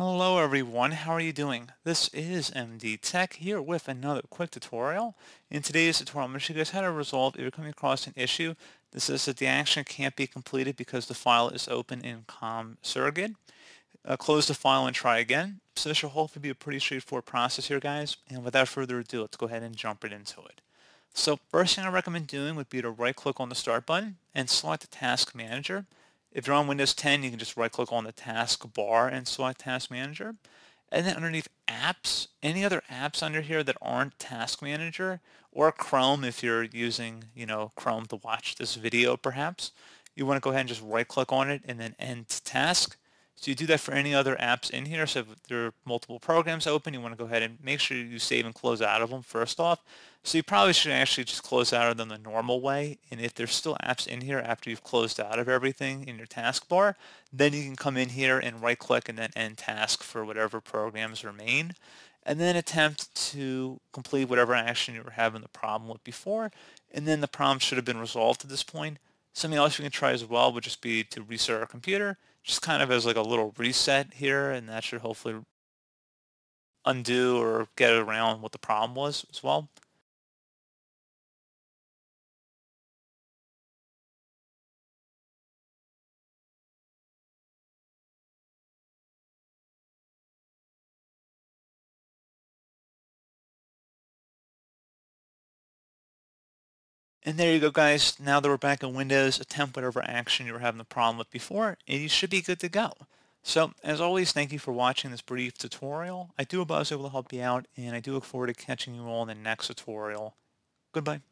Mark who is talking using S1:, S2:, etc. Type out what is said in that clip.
S1: Hello everyone, how are you doing? This is MD Tech here with another quick tutorial. In today's tutorial, I'm going to show you guys how to resolve if you're coming across an issue that says that the action can't be completed because the file is open in COM surrogate. Uh, close the file and try again. So this should hopefully be a pretty straightforward process here guys, and without further ado, let's go ahead and jump right into it. So first thing I recommend doing would be to right click on the start button and select Task Manager. If you're on Windows 10, you can just right-click on the taskbar and select Task Manager. And then underneath apps, any other apps under here that aren't Task Manager or Chrome if you're using, you know, Chrome to watch this video perhaps, you want to go ahead and just right click on it and then end task. So you do that for any other apps in here. So if there are multiple programs open, you want to go ahead and make sure you save and close out of them first off. So you probably should actually just close out of them the normal way. And if there's still apps in here after you've closed out of everything in your taskbar, then you can come in here and right click and then end task for whatever programs remain and then attempt to complete whatever action you were having the problem with before, and then the problem should have been resolved at this point. Something else we can try as well would just be to restart our computer, just kind of as like a little reset here, and that should hopefully undo or get around what the problem was as well. And there you go, guys. Now that we're back in Windows, attempt whatever action you were having the problem with before, and you should be good to go. So, as always, thank you for watching this brief tutorial. I do hope I was able to help you out, and I do look forward to catching you all in the next tutorial. Goodbye.